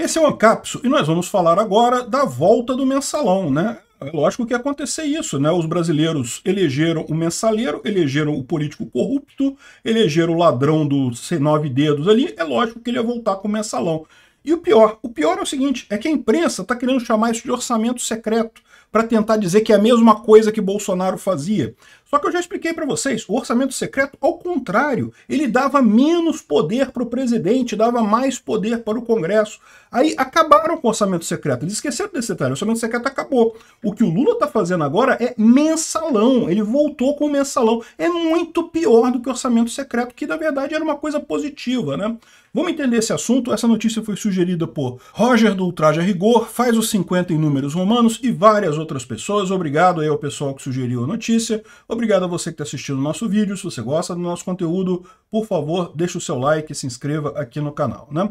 Esse é o Ancapso e nós vamos falar agora da volta do mensalão, né? É lógico que ia acontecer isso, né? Os brasileiros elegeram o mensaleiro, elegeram o político corrupto, elegeram o ladrão dos nove dedos ali, é lógico que ele ia voltar com o mensalão. E o pior, o pior é o seguinte, é que a imprensa está querendo chamar isso de orçamento secreto para tentar dizer que é a mesma coisa que Bolsonaro fazia. Só que eu já expliquei para vocês, o orçamento secreto, ao contrário, ele dava menos poder para o presidente, dava mais poder para o Congresso. Aí acabaram com o orçamento secreto, eles esqueceram desse detalhe, o orçamento secreto acabou. O que o Lula está fazendo agora é mensalão, ele voltou com o mensalão. É muito pior do que o orçamento secreto, que na verdade era uma coisa positiva, né? Vamos entender esse assunto, essa notícia foi sugerida por Roger do Ultraje a Rigor, faz os 50 em números romanos e várias outras pessoas. Obrigado aí ao pessoal que sugeriu a notícia. Obrigado obrigado a você que está assistindo o nosso vídeo. Se você gosta do nosso conteúdo, por favor, deixe o seu like e se inscreva aqui no canal. Né?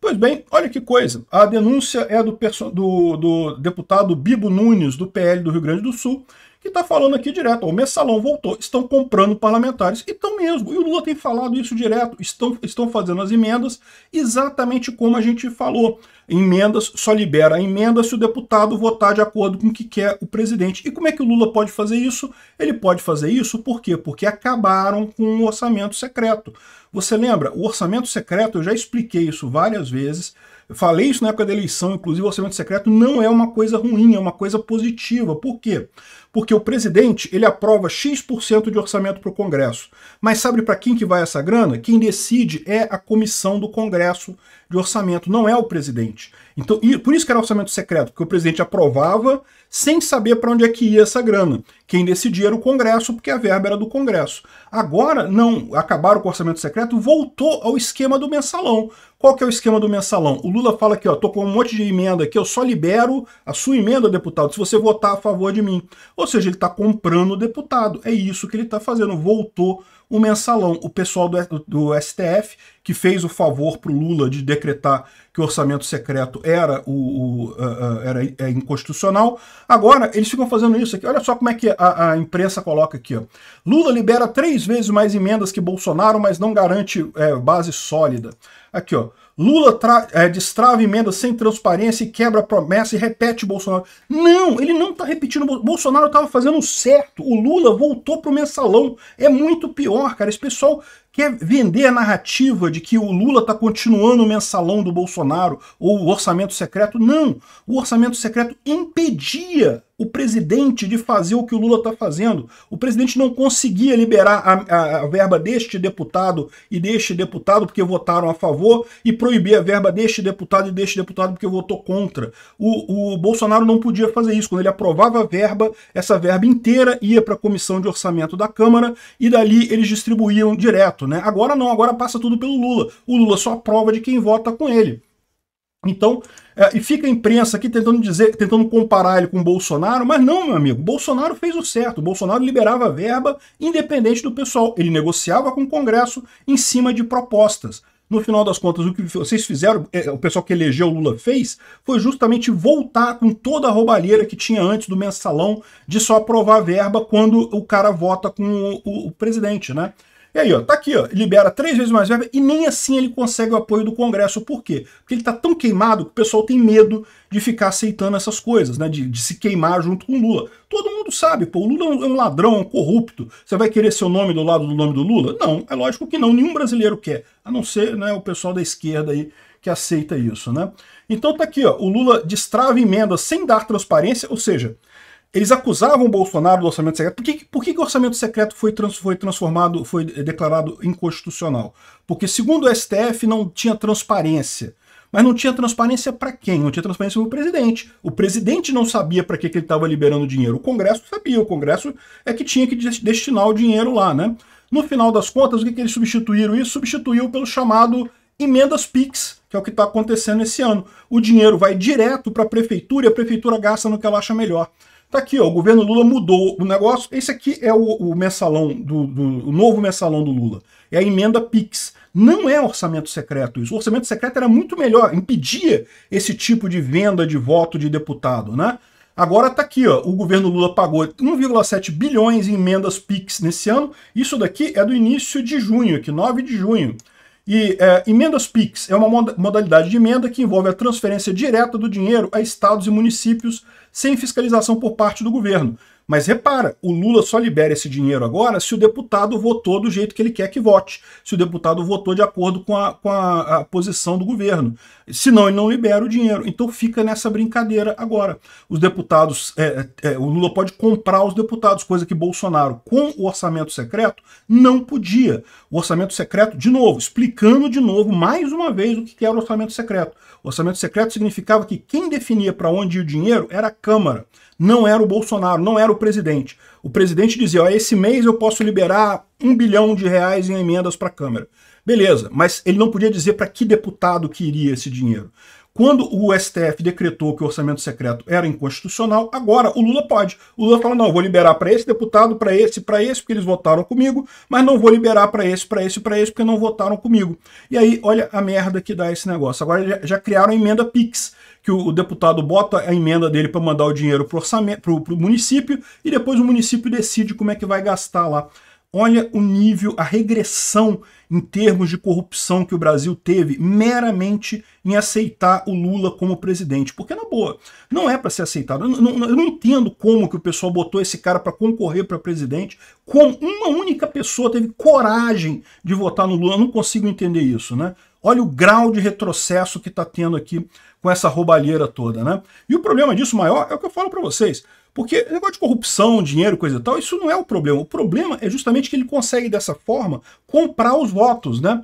Pois bem, olha que coisa. A denúncia é do, do, do deputado Bibo Nunes, do PL do Rio Grande do Sul, que está falando aqui direto. O Messalão voltou, estão comprando parlamentares. Então mesmo. E o Lula tem falado isso direto. Estão, estão fazendo as emendas exatamente como a gente falou. Emendas só libera a emenda se o deputado votar de acordo com o que quer o presidente. E como é que o Lula pode fazer isso? Ele pode fazer isso por quê? Porque acabaram com o orçamento secreto. Você lembra? O orçamento secreto, eu já expliquei isso várias vezes falei isso na época da eleição, inclusive o orçamento secreto não é uma coisa ruim, é uma coisa positiva. Por quê? Porque o presidente, ele aprova X% de orçamento para o Congresso. Mas sabe para quem que vai essa grana? Quem decide é a comissão do Congresso de orçamento, não é o presidente. Então, por isso que era orçamento secreto, porque o presidente aprovava sem saber para onde é que ia essa grana. Quem decidia era o Congresso, porque a verba era do Congresso. Agora, não, acabaram com o orçamento secreto, voltou ao esquema do mensalão. Qual que é o esquema do mensalão? O Lula fala aqui, ó, tô com um monte de emenda aqui, eu só libero a sua emenda, deputado, se você votar a favor de mim. Ou seja, ele está comprando o deputado. É isso que ele está fazendo. Voltou o mensalão. O pessoal do, do STF que fez o favor para o Lula de decretar que o orçamento secreto era, o, o uh, era é inconstitucional. Agora, eles ficam fazendo isso aqui. Olha só como é que a, a imprensa coloca aqui. Ó. Lula libera três vezes mais emendas que Bolsonaro, mas não garante é, base sólida. Aqui, ó. Lula é, destrava emendas sem transparência e quebra promessa e repete Bolsonaro. Não, ele não está repetindo. Bolsonaro estava fazendo certo. O Lula voltou pro mensalão. É muito pior, cara. Esse pessoal quer vender a narrativa de que o Lula está continuando o mensalão do Bolsonaro ou o orçamento secreto. Não! O orçamento secreto impedia o presidente de fazer o que o Lula está fazendo. O presidente não conseguia liberar a, a, a, verba deste deputado e deste deputado porque votaram a favor e proibir a verba deste deputado e deste deputado porque votou contra. O, o Bolsonaro não podia fazer isso. Quando ele aprovava a verba, essa verba inteira ia para a comissão de orçamento da Câmara e dali eles distribuíam direto né? Agora não, agora passa tudo pelo Lula. O Lula só aprova de quem vota com ele. Então, é, e fica a imprensa aqui tentando dizer, tentando comparar ele com o Bolsonaro, mas não, meu amigo, Bolsonaro fez o certo. O Bolsonaro liberava a verba independente do pessoal. Ele negociava com o Congresso em cima de propostas. No final das contas, o que vocês fizeram, é, o pessoal que elegeu o Lula fez, foi justamente voltar com toda a roubalheira que tinha antes do mensalão de só aprovar a verba quando o cara vota com o, o, o presidente, né? E aí, ó, tá aqui, ó, libera três vezes mais verba e nem assim ele consegue o apoio do Congresso. Por quê? Porque ele tá tão queimado que o pessoal tem medo de ficar aceitando essas coisas, né? De, de se queimar junto com o Lula. Todo mundo sabe, pô, o Lula é um é ladrão, é um corrupto. Você vai querer seu nome do lado do nome do Lula? Não, é lógico que não, nenhum brasileiro quer, a não ser né, o pessoal da esquerda aí que aceita isso, né? Então tá aqui, ó, o Lula destrava emendas sem dar transparência, ou seja, eles acusavam o Bolsonaro do orçamento secreto. Por que, por que, o orçamento secreto foi, trans, foi transformado, foi declarado inconstitucional? Porque, segundo o STF, não tinha transparência. Mas não tinha transparência para quem? Não tinha transparência para o presidente. O presidente não sabia para que, que ele estava liberando dinheiro. O Congresso sabia. O Congresso é que tinha que destinar o dinheiro lá, né? No final das contas, o que, que eles substituíram isso? Substituiu pelo chamado emendas PIX, que é o que está acontecendo esse ano. O dinheiro vai direto para a prefeitura e a prefeitura gasta no que ela acha melhor. Tá aqui, ó, o governo Lula mudou o negócio. Esse aqui é o, o mensalão, do, do, o novo mensalão do Lula. É a emenda PIX. Não é orçamento secreto isso. O orçamento secreto era muito melhor, impedia esse tipo de venda de voto de deputado, né? Agora tá aqui, ó, o governo Lula pagou 1,7 bilhões em emendas PIX nesse ano. Isso daqui é do início de junho, aqui, 9 de junho. E é, emendas PIX é uma modalidade de emenda que envolve a transferência direta do dinheiro a estados e municípios sem fiscalização por parte do governo. Mas repara, o Lula só libera esse dinheiro agora se o deputado votou do jeito que ele quer que vote, se o deputado votou de acordo com a, com a, a posição do governo. Senão ele não libera o dinheiro. Então fica nessa brincadeira agora. Os deputados, é, é, é, o Lula pode comprar os deputados, coisa que Bolsonaro, com o orçamento secreto, não podia. O orçamento secreto, de novo, explicando de novo, mais uma vez, o que era o orçamento secreto. O orçamento secreto significava que quem definia para onde ia o dinheiro era a Câmara, não era o Bolsonaro, não era o presidente. O presidente dizia: ó, esse mês eu posso liberar um bilhão de reais em emendas para a Câmara. Beleza, mas ele não podia dizer para que deputado que iria esse dinheiro. Quando o STF decretou que o orçamento secreto era inconstitucional, agora o Lula pode. O Lula fala: não, vou liberar para esse deputado, para esse, para esse, porque eles votaram comigo, mas não vou liberar para esse, para esse, para esse, porque não votaram comigo. E aí, olha a merda que dá esse negócio. Agora já, já criaram a emenda PIX, que o, o deputado bota a emenda dele para mandar o dinheiro para o município e depois o município decide como é que vai gastar lá Olha o nível, a regressão em termos de corrupção que o Brasil teve meramente em aceitar o Lula como presidente. Porque, na boa, não é para ser aceitado. Eu não, eu não, entendo como que o pessoal botou esse cara para concorrer para presidente, como uma única pessoa teve coragem de votar no Lula. Eu não consigo entender isso, né? Olha o grau de retrocesso que está tendo aqui com essa roubalheira toda, né? E o problema disso maior é o que eu falo para vocês. Porque negócio de corrupção, dinheiro, coisa e tal, isso não é o problema. O problema é justamente que ele consegue, dessa forma, comprar os votos, né?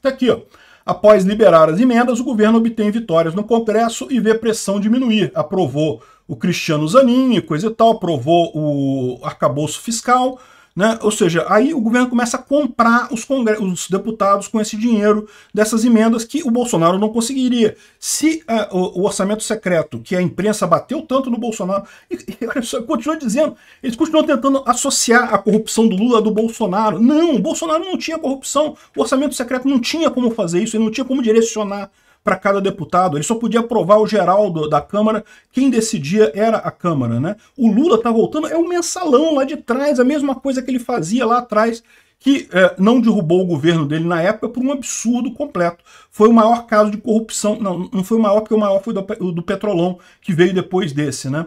Tá aqui, ó. Após liberar as emendas, o governo obtém vitórias no Congresso e vê pressão diminuir. Aprovou o Cristiano Zanin, coisa e tal, aprovou o arcabouço fiscal, né? Ou seja, aí o governo começa a comprar os, os, deputados com esse dinheiro dessas emendas que o Bolsonaro não conseguiria. Se uh, o, o, orçamento secreto, que a imprensa bateu tanto no Bolsonaro, e, e, continua dizendo, eles continuam tentando associar a corrupção do Lula do Bolsonaro. Não, o Bolsonaro não tinha corrupção, o orçamento secreto não tinha como fazer isso, ele não tinha como direcionar para cada deputado. Ele só podia aprovar o geral do, da Câmara, quem decidia era a Câmara, né? O Lula tá voltando, é um mensalão lá de trás, a mesma coisa que ele fazia lá atrás, que é, não derrubou o governo dele na época por um absurdo completo. Foi o maior caso de corrupção, não, não foi o maior, porque o maior foi do, do Petrolão, que veio depois desse, né?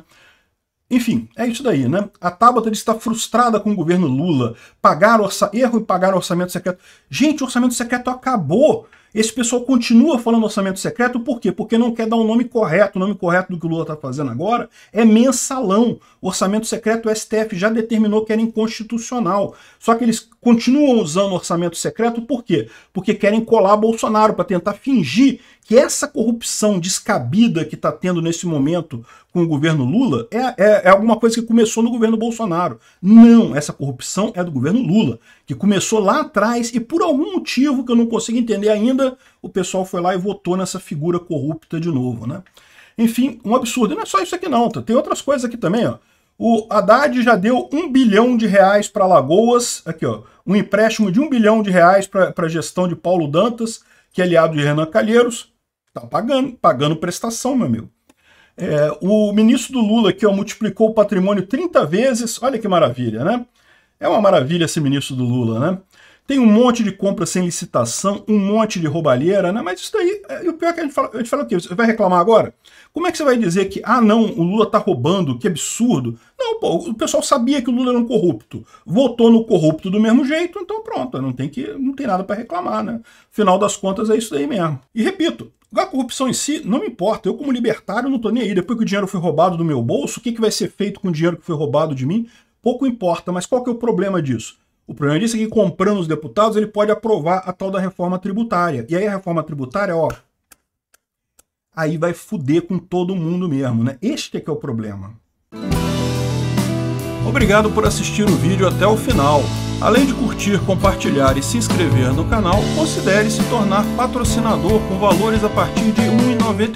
Enfim, é isso daí, né? A Tabata está frustrada com o governo Lula. Pagar orça... Erro e pagar orçamento secreto. Gente, o orçamento secreto acabou. Esse pessoal continua falando orçamento secreto, por quê? Porque não quer dar o um nome correto. O nome correto do que o Lula está fazendo agora é mensalão. Orçamento secreto, o STF já determinou que era inconstitucional. Só que eles continuam usando orçamento secreto, por quê? Porque querem colar Bolsonaro para tentar fingir que essa corrupção descabida que está tendo nesse momento com o governo Lula é, é, é, alguma coisa que começou no governo Bolsonaro. Não, essa corrupção é do governo Lula, que começou lá atrás e por algum motivo que eu não consigo entender ainda, o pessoal foi lá e votou nessa figura corrupta de novo, né? Enfim, um absurdo. E não é só isso aqui não, tá? tem outras coisas aqui também, ó. O Haddad já deu um bilhão de reais para Lagoas, aqui ó, um empréstimo de um bilhão de reais para a gestão de Paulo Dantas, que é aliado de Renan Calheiros, tá pagando, pagando prestação, meu amigo. É, o ministro do Lula aqui ó, multiplicou o patrimônio 30 vezes, olha que maravilha, né? É uma maravilha esse ministro do Lula, né? Tem um monte de compra sem licitação, um monte de roubalheira, né? Mas isso daí, é, o pior é que a gente fala, a gente fala o quê? Você vai reclamar agora? Como é que você vai dizer que, ah, não, o Lula tá roubando, que absurdo? Não, pô, o pessoal sabia que o Lula era um corrupto. Votou no corrupto do mesmo jeito, então pronto, não tem, que, não tem nada para reclamar, né? Final das contas, é isso daí mesmo. E repito, a corrupção em si não me importa. Eu, como libertário, não tô nem aí. Depois que o dinheiro foi roubado do meu bolso, o que, que vai ser feito com o dinheiro que foi roubado de mim? Pouco importa, mas qual que é o problema disso? O problema disso é que comprando os deputados ele pode aprovar a tal da reforma tributária. E aí a reforma tributária, ó, aí vai fuder com todo mundo mesmo, né? Este é que é o problema. Obrigado por assistir o vídeo até o final. Além de curtir, compartilhar e se inscrever no canal, considere se tornar patrocinador com valores a partir de R$ 1,99